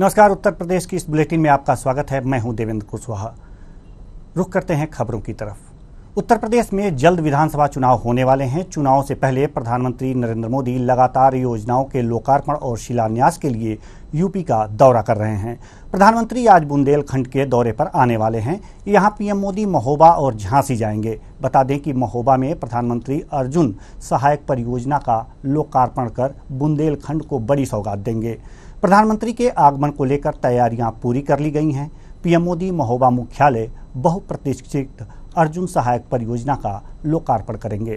नमस्कार उत्तर प्रदेश की इस बुलेटिन में आपका स्वागत है मैं हूं देवेंद्र कुशवाहा रुख करते हैं खबरों की तरफ उत्तर प्रदेश में जल्द विधानसभा चुनाव होने वाले हैं चुनाव से पहले प्रधानमंत्री नरेंद्र मोदी लगातार योजनाओं के लोकार्पण और शिलान्यास के लिए यूपी का दौरा कर रहे हैं प्रधानमंत्री आज बुंदेलखंड के दौरे पर आने वाले हैं यहां पीएम मोदी महोबा और झांसी जाएंगे बता दें कि महोबा में प्रधानमंत्री अर्जुन सहायक परियोजना का लोकार्पण कर बुंदेलखंड को बड़ी सौगात देंगे प्रधानमंत्री के आगमन को लेकर तैयारियां पूरी कर ली गई हैं पीएम मोदी महोबा मुख्यालय बहुप्रतीक्षित अर्जुन सहायक परियोजना का लोकार्पण करेंगे